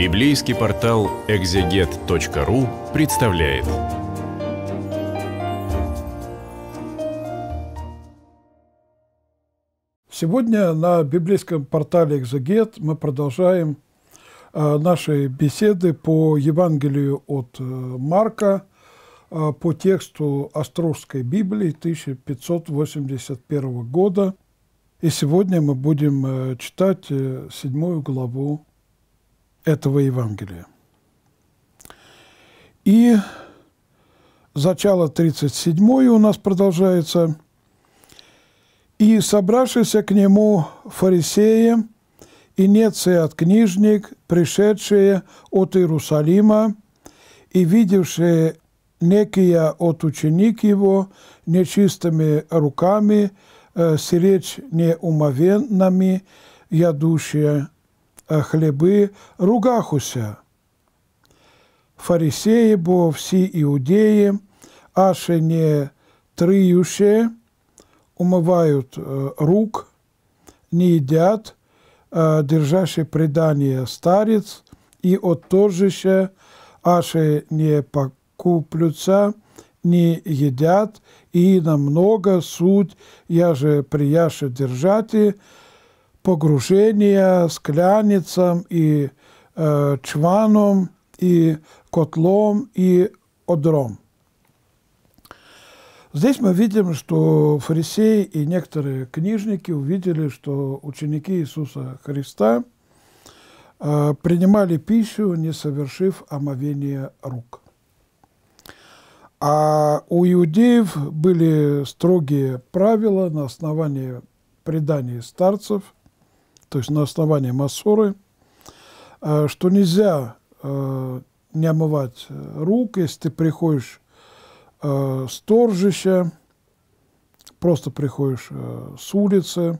Библейский портал экзегет.ру представляет. Сегодня на библейском портале «Экзегет» мы продолжаем а, наши беседы по Евангелию от э, Марка, а, по тексту Островской Библии 1581 года. И сегодня мы будем э, читать э, седьмую главу этого Евангелия. И зачало 37 у нас продолжается. «И собравшиеся к нему фарисеи, и нецы от книжник, пришедшие от Иерусалима, и видевшие некие от ученик его нечистыми руками, э, сиречь неумовенными, ядущие а хлеби ругахуся. Фарисеи, бо все иудеи, аше не триюще, умывают рук, не едят, держащие предание старец, и оттожище, аше не покуплются, не едят, и намного суть, я же прияше держати, погружения с кляницем и э, чваном, и котлом, и одром. Здесь мы видим, что фарисеи и некоторые книжники увидели, что ученики Иисуса Христа э, принимали пищу, не совершив омовение рук. А у иудеев были строгие правила на основании преданий старцев – то есть на основании массоры, э, что нельзя э, не омывать э, рук, если ты приходишь с торжища, просто приходишь с улицы,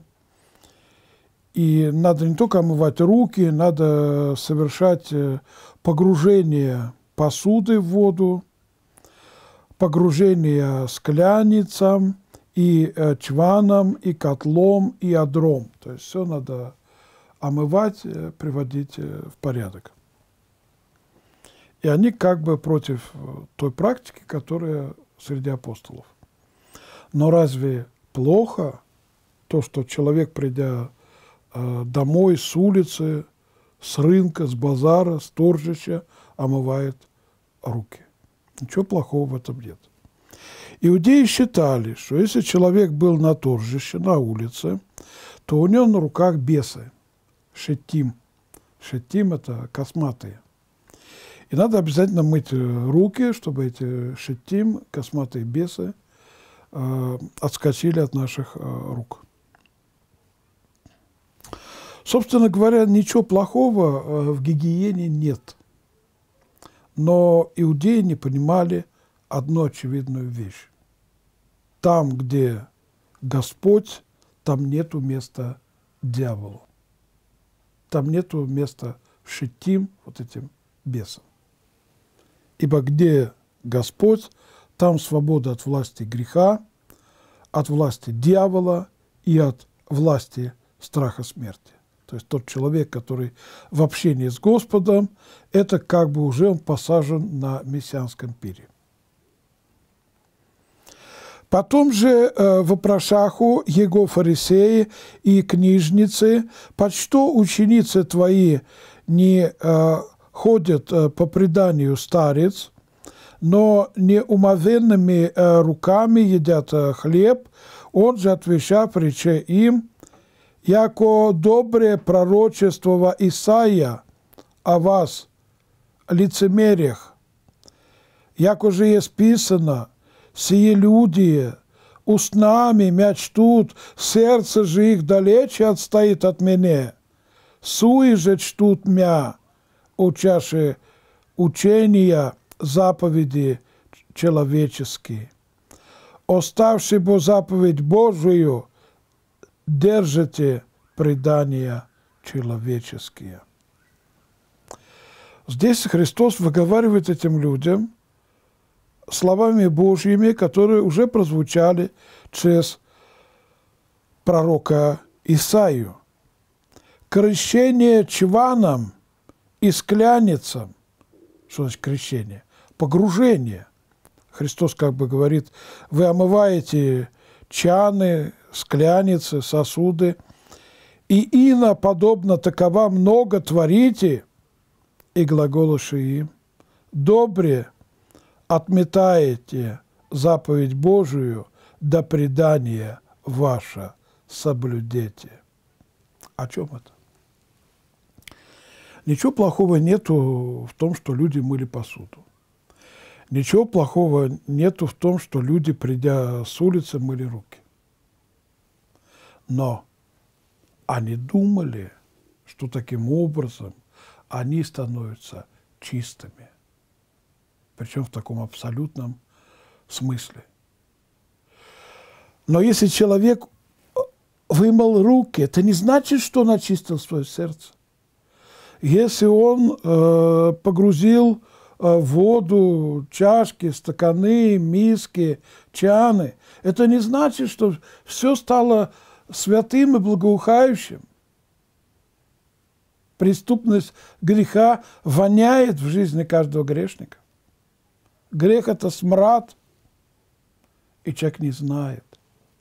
и надо не только омывать руки, надо совершать погружение посуды в воду, погружение скляницам и чваном, и котлом, и адром. То есть все надо омывать, э, приводить э, в порядок. И они как бы против э, той практики, которая среди апостолов. Но разве плохо то, что человек, придя домой с улицы, с рынка, с базара, с торжища, омывает руки? Ничего плохого в этом нет. Иудеи считали, что если человек был на торжище, на улице, то у него на руках бесы – шетим. Шетим – это косматые. И надо обязательно мыть э, руки, чтобы эти шетим, косматые бесы, э, отскочили от наших э, рук. Собственно говоря, ничего плохого э, в гигиене нет. Но иудеи не понимали одну очевидную вещь. Там, где Господь, там нету места дьяволу. Там нету места шитим, вот этим бесам. Ибо где Господь, там свобода от власти греха, от власти дьявола и от власти страха смерти. То есть тот человек, который в общении с Господом, это как бы уже он посажен на мессианском пире. Потом же э, в его фарисеи и книжницы, почто ученицы твои не э, ходят э, по преданию старец, но неумовенными э, руками едят э, хлеб, он же отвечав рече им, «Яко добре пророчествова Исаия о вас, лицемерях, яко же есть писано, сие люди, устнами мячтут, сердце же их далече отстоит от меня. Суи же чтут мя, учаши учения заповеди человеческие. Оставши бо заповедь Божию, держите предания человеческие. Здесь Христос выговаривает этим людям – словами Божьими, которые уже прозвучали через пророка Исаию. Крещение чваном и скляницам, что значит крещение, погружение. Христос как бы говорит, вы омываете чаны, скляницы, сосуды, и ино подобно такова много творите, и глаголоши им, добре – отметаете заповедь Божию, да предание ваше соблюдете. О чем это? Ничего плохого нету в том, что люди мыли посуду. Ничего плохого нету в том, что люди, придя с улицы, мыли руки. Но они думали, что таким образом они становятся чистыми – причем в таком абсолютном смысле. Но если человек э, вымыл руки, это не значит, что он очистил свое сердце. Если он э, погрузил э, воду, чашки, стаканы, миски, чаны, это не значит, что все стало святым и благоухающим. Преступность греха воняет в жизни каждого грешника. Грех – это смрад, и человек не знает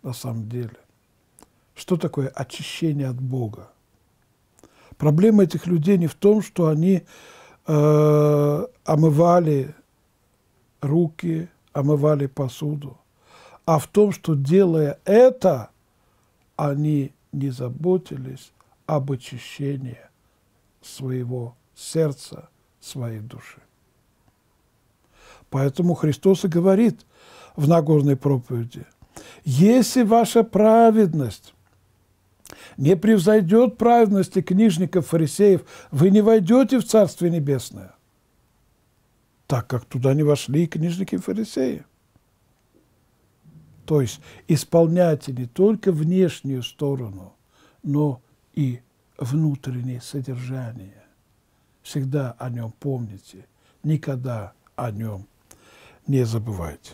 на самом деле, что такое очищение от Бога. Проблема этих людей не в том, что они э, омывали руки, омывали посуду, а в том, что делая это, они не заботились об очищении своего сердца, своей души. Поэтому Христос и говорит в Нагорной проповеди, «Если ваша праведность не превзойдет праведности книжников, фарисеев, вы не войдете в Царствие Небесное, так как туда не вошли и книжники и фарисеи». То есть исполняйте не только внешнюю сторону, но и внутреннее содержание. Всегда о нем помните, никогда о нем не забывайте.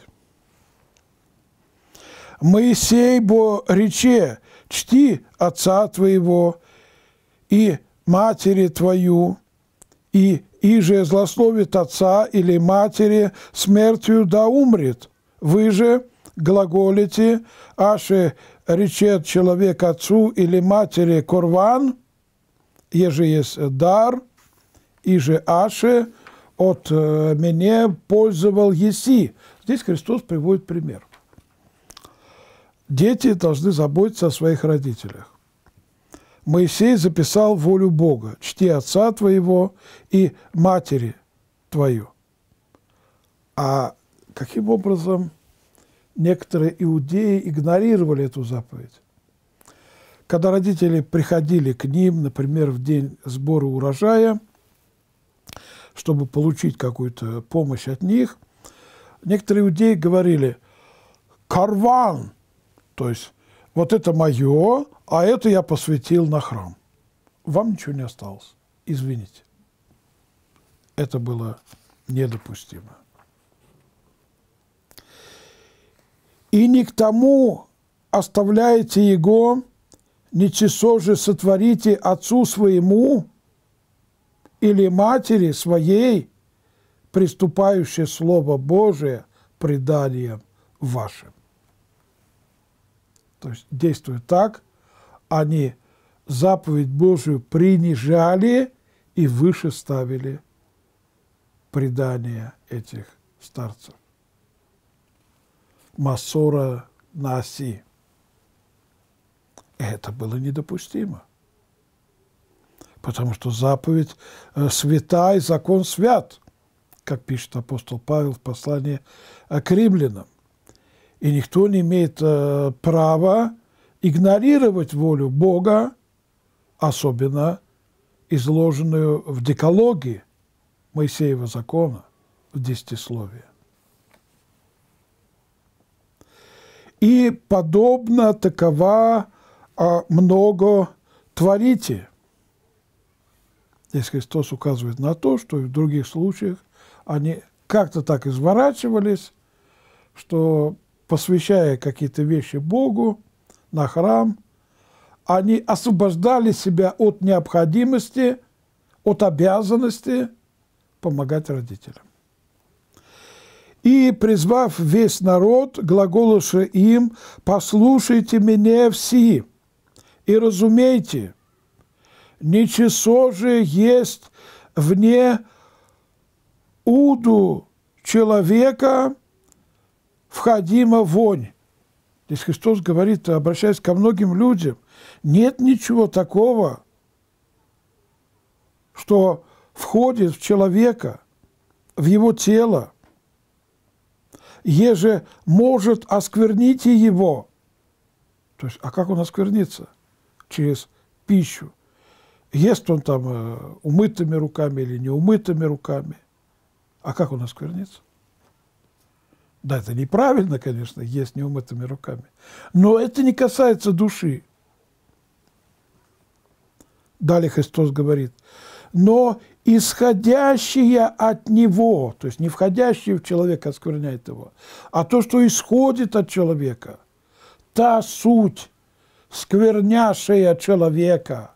Моисей бо рече, чти отца твоего и матери твою, и иже злословит отца или матери, смертью да умрет. Вы же глаголите, аше речет человек отцу или матери корван, еже есть дар, иже аше – от э, меня пользовал еси. Здесь Христос приводит пример. Дети должны заботиться о своих родителях. Моисей записал волю Бога, чти отца твоего и матери твою. А каким образом некоторые иудеи игнорировали эту заповедь? Когда родители приходили к ним, например, в день сбора урожая, чтобы получить какую-то помощь от них, некоторые иудеи говорили «карван», то есть вот это мое, а это я посвятил на храм. Вам ничего не осталось, извините. Это было недопустимо. И не к тому оставляете его, нечисо же сотворите отцу своему, или матери своей, приступающей Слово Божие преданием вашим. То есть действуют так, они заповедь Божию принижали и выше ставили предания этих старцев. Масора на оси. Это было недопустимо потому что заповедь э, свята и закон свят, как пишет апостол Павел в послании э, к римлянам. И никто не имеет э, права игнорировать волю Бога, особенно изложенную в декологии Моисеева закона, в десятисловии. И подобно такова а, много творите – Здесь Христос указывает на то, что в других случаях они как-то так изворачивались, что, посвящая какие-то вещи Богу, на храм, они освобождали себя от необходимости, от обязанности помогать родителям. И, призвав весь народ, глаголоше им, «Послушайте меня все и разумейте, нечесо же есть вне уду человека входима вонь. Здесь Христос говорит, обращаясь ко многим людям, нет ничего такого, что входит в человека, в его тело, еже может оскверните его. То есть, а как он осквернится? Через пищу, ест он там э, умытыми руками или неумытыми руками. А как он осквернится? Да, это неправильно, конечно, есть неумытыми руками. Но это не касается души. Далее Христос говорит, но исходящее от Него, то есть не входящее в человека оскверняет его, а то, что исходит от человека, та суть, скверняшая человека –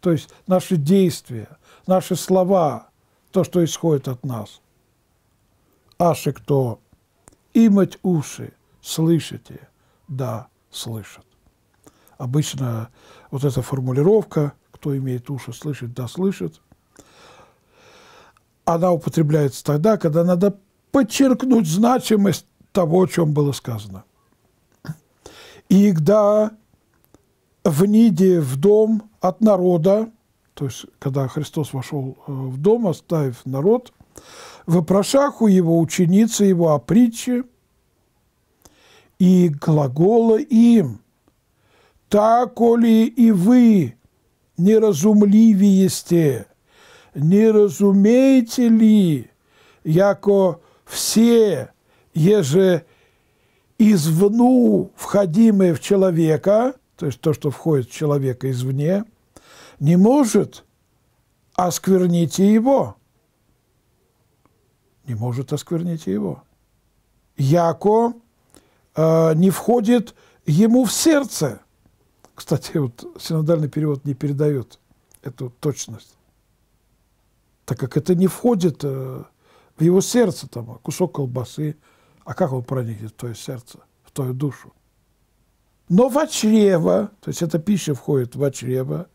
то есть наши действия, наши слова, то, что исходит от нас. Аши кто? Имать уши, слышите? Да, слышат. Обычно вот эта формулировка «кто имеет уши, слышит, да, слышит» она употребляется тогда, когда надо подчеркнуть значимость того, о чем было сказано. Игда в ниде в дом от народа, то есть когда Христос вошел э, в дом, оставив народ, в прошаху его ученицы его о притче и глагола им, так ли и вы неразумливиесте, не разумеете ли, яко все еже извну входимые в человека, то есть то, что входит в человека извне, не может осквернить и его. Не может осквернить и его. Яко э, не входит ему в сердце. Кстати, вот синодальный перевод не передает эту точность, так как это не входит э, в его сердце, там, а кусок колбасы. А как он проникнет в твое сердце, в твою душу? но в вачрева, то есть эта пища входит в вачрева,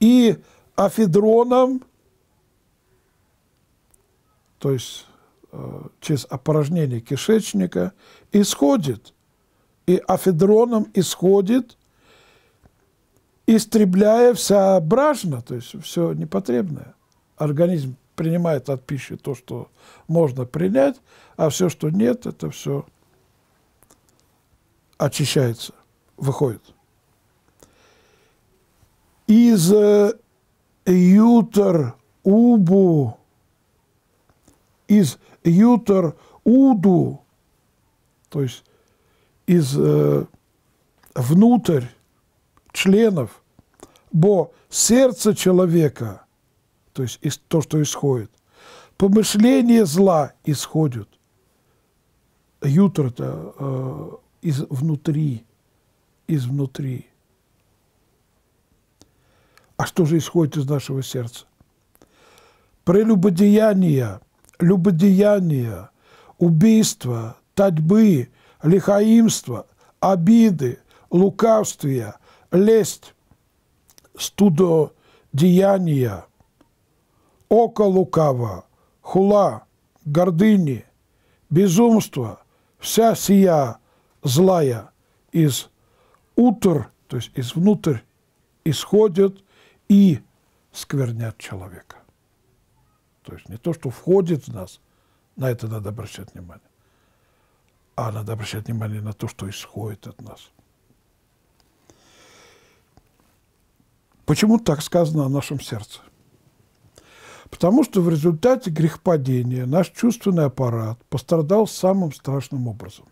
и афедроном, то есть э, через опорожнение кишечника, исходит. И афедроном исходит, истребляя всеображно, то есть все непотребное. Организм принимает от пищи то, что можно принять, а все, что нет, это все очищается выходит. Из э, Ютер Убу, из Ютер Уду, то есть из э, внутрь членов, бо сердце человека, то есть из, то, что исходит, помышление зла исходит. Ютер – это э, из внутри изнутри. А что же исходит из нашего сердца? Прелюбодеяния, любодеяния, убийства, татьбы, лихаимства, обиды, лукавствия, лесть, студодеяния, око лукаво, хула, гордыни, безумство, вся сия злая из утр, то есть из внутрь исходят и сквернят человека. То есть не то, что входит в нас, на это надо обращать внимание, а надо обращать внимание на то, что исходит от нас. Почему так сказано о нашем сердце? Потому что в результате грехопадения наш чувственный аппарат пострадал самым страшным образом.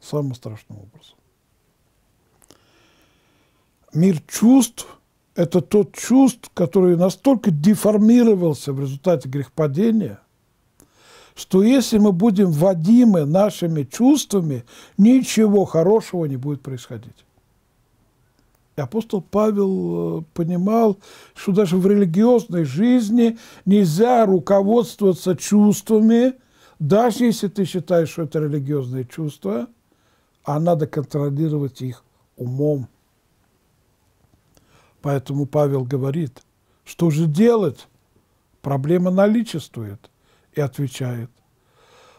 Самым страшным образом. Мир чувств – это тот чувств, который настолько деформировался в результате грехопадения, что если мы будем водимы нашими чувствами, ничего хорошего не будет происходить. И апостол Павел э, понимал, что даже в религиозной жизни нельзя руководствоваться чувствами, даже если ты считаешь, что это религиозные чувства, а надо контролировать их умом. Поэтому Павел говорит, что же делать? Проблема наличествует. И отвечает,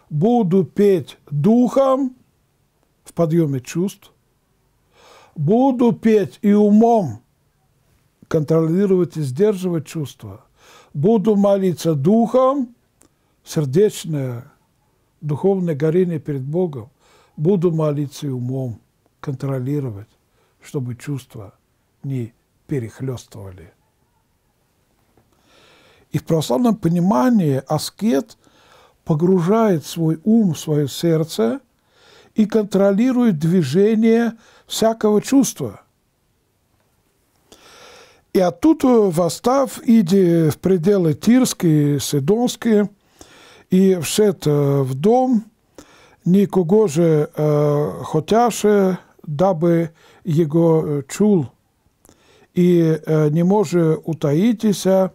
буду петь духом в подъеме чувств, буду петь и умом, контролировать и сдерживать чувства, буду молиться духом, сердечное, духовное горение перед Богом, буду молиться и умом, контролировать, чтобы чувства не перехлестывали. И в православном понимании аскет погружает свой ум, свое сердце и контролирует движение всякого чувства. И оттуда восстав, иди в пределы Тирские, Сидонские, и вшед э, в дом, никого же э, хотяше, дабы его э, чул – и э, не может утаїтися,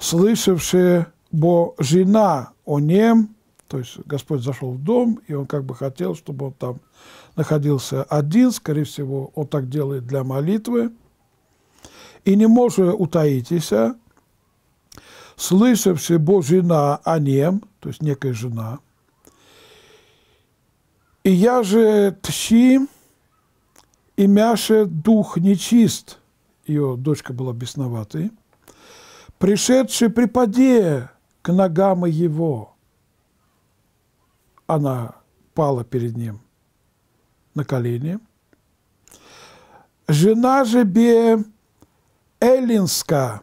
слышавши, бо жена о нем, то есть Господь зашел в дом, и он как бы хотел, чтобы он там находился один, скорее всего, он так делает для молитвы, и не может утаитися, слышавши бо жена о нем, то есть некая жена, и я же тщи, и мяше дух нечист, ее дочка была бесноватой, пришедший припаде к ногам его. Она пала перед ним на колени. Жена же бе Эллинска,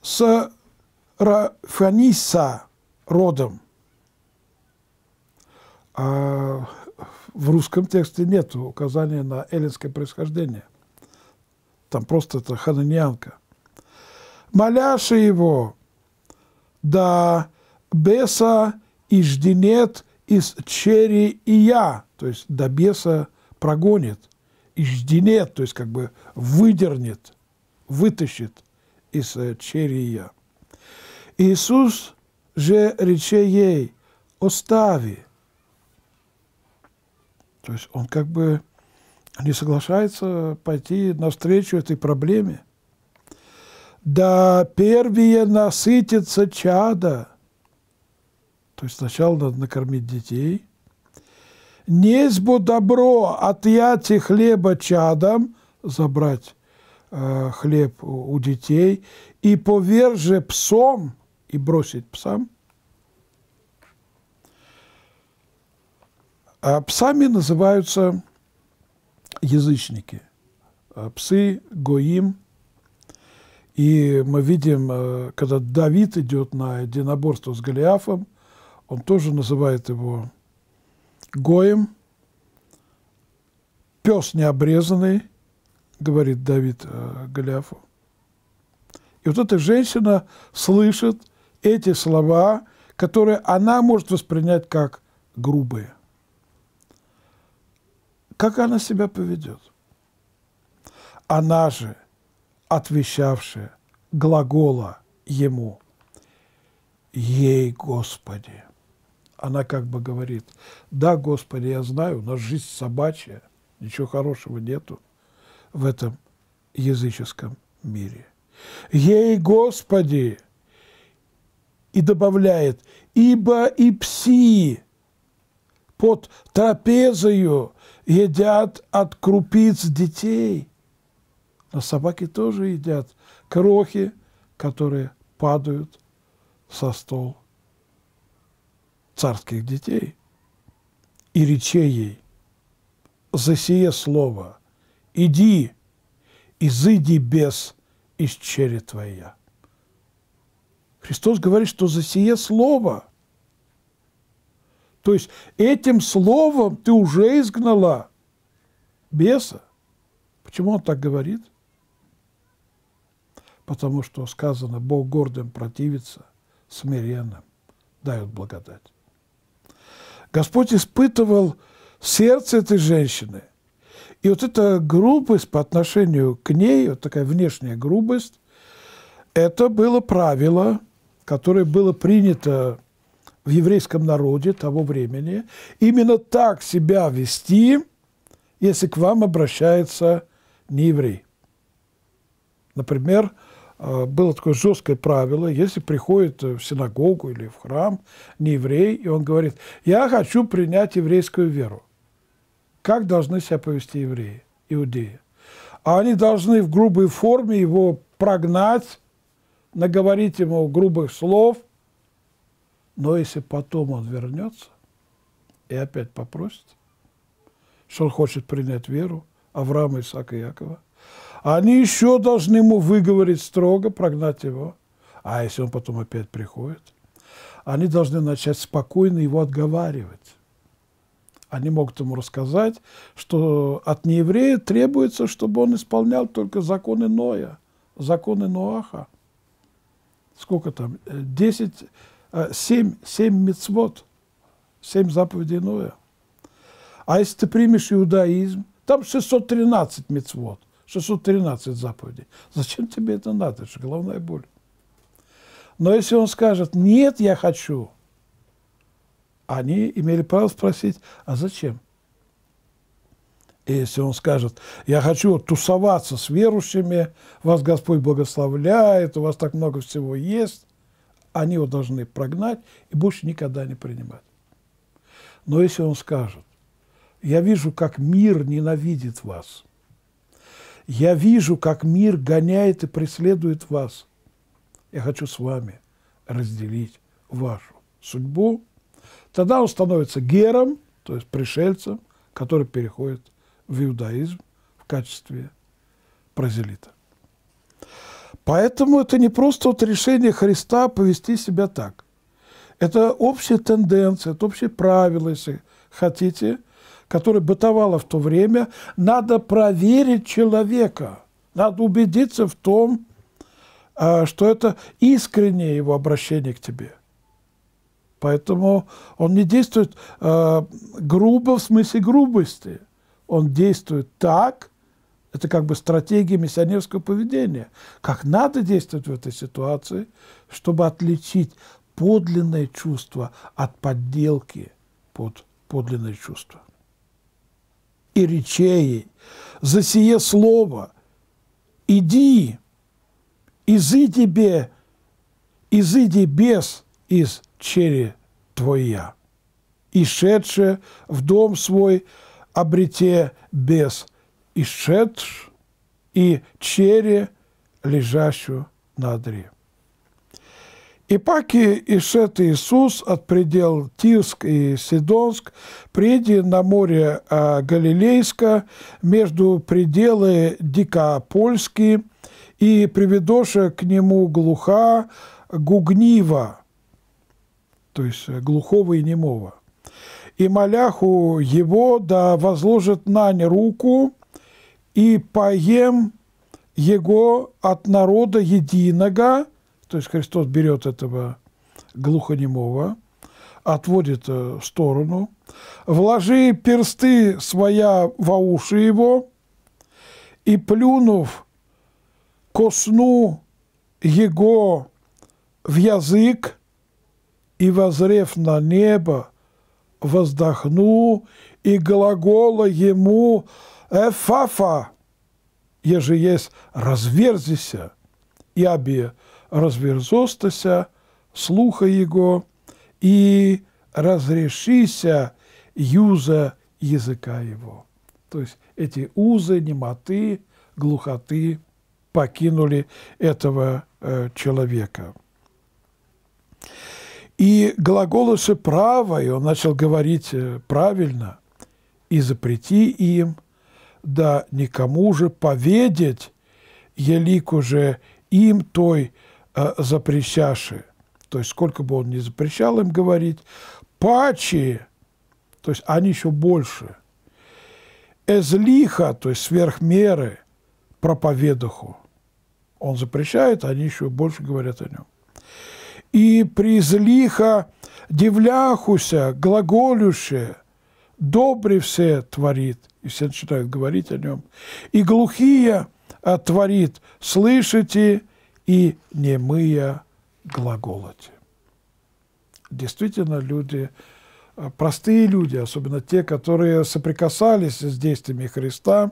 с Рафаниса родом – а в русском тексте нет указания на эллинское происхождение. Там просто это хананьянка. «Моляши его, да беса ижденет из чери и я», то есть «да беса прогонит», «ижденет», то есть как бы выдернет, вытащит из э, чери и я. Иисус же рече ей, «Остави, то есть он как бы не соглашается пойти навстречу этой проблеме. Да первые насытится чада. То есть сначала надо накормить детей. Несть бы добро от яти хлеба чадом, забрать э, хлеб у детей, и поверже псом, и бросить псам – А псами называются язычники. А псы, Гоим. И мы видим, э, когда Давид идет на единоборство с Голиафом, он тоже называет его Гоем. Пес необрезанный, говорит Давид э, Голиафу. И вот эта женщина слышит эти слова, которые она может воспринять как грубые как она себя поведет. Она же, отвечавшая глагола ему, ей, Господи. Она как бы говорит, да, Господи, я знаю, у нас жизнь собачья, ничего хорошего нету в этом языческом мире. Ей, Господи, и добавляет, ибо и пси под трапезою едят от крупиц детей. А собаки тоже едят крохи, которые падают со стол царских детей. И речей ей за сие слово «Иди, изыди без из чери твоя». Христос говорит, что за сие слово – то есть этим словом ты уже изгнала беса. Почему он так говорит? Потому что сказано, Бог гордым противится, смиренным дает благодать. Господь испытывал сердце этой женщины. И вот эта грубость по отношению к ней, вот такая внешняя грубость, это было правило, которое было принято в еврейском народе того времени, именно так себя вести, если к вам обращается нееврей. Например, э, было такое жесткое правило, если приходит э, в синагогу или в храм не еврей, и он говорит, я хочу принять еврейскую веру. Как должны себя повести евреи, иудеи? А они должны в грубой форме его прогнать, наговорить ему грубых слов – но если потом он вернется и опять попросит, что он хочет принять веру Авраама, Исаака и Якова, они еще должны ему выговорить строго, прогнать его. А если он потом опять приходит, они должны начать спокойно его отговаривать. Они могут ему рассказать, что от нееврея требуется, чтобы он исполнял только законы Ноя, законы Ноаха. Сколько там? Десять Э, семь, семь мецвод семь заповедей Ноя. А если ты примешь иудаизм, там 613 мицвод, 613 заповедей. Зачем тебе это надо? Это же головная боль. Но если он скажет, нет, я хочу, они имели право спросить, а зачем? И если он скажет, я хочу тусоваться с верующими, вас Господь благословляет, у вас так много всего есть, они его должны прогнать и больше никогда не принимать. Но если он скажет, я вижу, как мир ненавидит вас, я вижу, как мир гоняет и преследует вас, я хочу с вами разделить вашу судьбу, тогда он становится гером, то есть пришельцем, который переходит в иудаизм в качестве прозелита. Поэтому это не просто вот решение Христа повести себя так. Это общая тенденция, это общее правило, если хотите, которое бытовало в то время. Надо проверить человека, надо убедиться в том, а, что это искреннее его обращение к тебе. Поэтому он не действует а, грубо в смысле грубости. Он действует так, это как бы стратегия миссионерского поведения. Как надо действовать в этой ситуации, чтобы отличить подлинное чувство от подделки под подлинное чувство. И речей, за сие слово, иди, изы тебе, изыди без из чере твоя, и шедше в дом свой обрете без исшедшь и чере, лежащую на одре. И паки Ишет Иисус от предел Тирск и Сидонск, приди на море а, Галилейское между пределы Дикопольские, и приведоша к нему глуха гугнива, то есть э, глухого и немого. И моляху его да возложит нань руку, и поем его от народа единого, то есть Христос берет этого глухонемого, отводит э, в сторону, вложи персты своя во уши его, и, плюнув косну его в язык, и, возрев на небо, воздохну, и глагола ему «Эфафа, еже есть разверзися, и обе разверзостася, слуха его, и разрешися юза языка его». То есть эти узы, немоты, глухоты покинули этого э, человека. И глаголыши правой, он начал говорить э, правильно, и запрети им – да никому же поведеть, елику же им той э, запрещаши, то есть сколько бы он ни запрещал им говорить, паче, то есть они еще больше, эзлиха, то есть сверх меры, проповедуху. Он запрещает, они еще больше говорят о нем. И призлиха дивляхуся, глаголюще, добре все творит – и все начинают говорить о нем. И глухие отворит, слышите, и немые глаголоте. Действительно, люди, а, простые люди, особенно те, которые соприкасались с действиями Христа,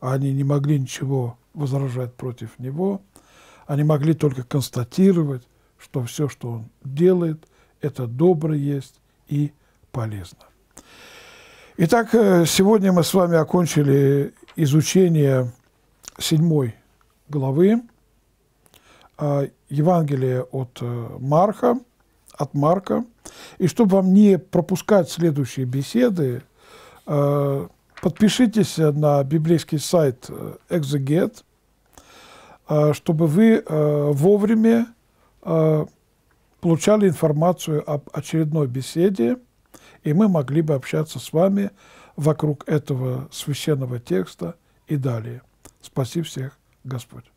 они не могли ничего возражать против Него, они могли только констатировать, что все, что Он делает, это добро есть и полезно. Итак, э, сегодня мы с вами окончили изучение седьмой главы э, Евангелия от э, Марка, от Марка. И чтобы вам не пропускать следующие беседы, подпишитесь на библейский сайт Exeget, чтобы вы вовремя получали информацию об очередной беседе – и мы могли бы общаться с вами вокруг этого священного текста и далее. Спаси всех, Господь!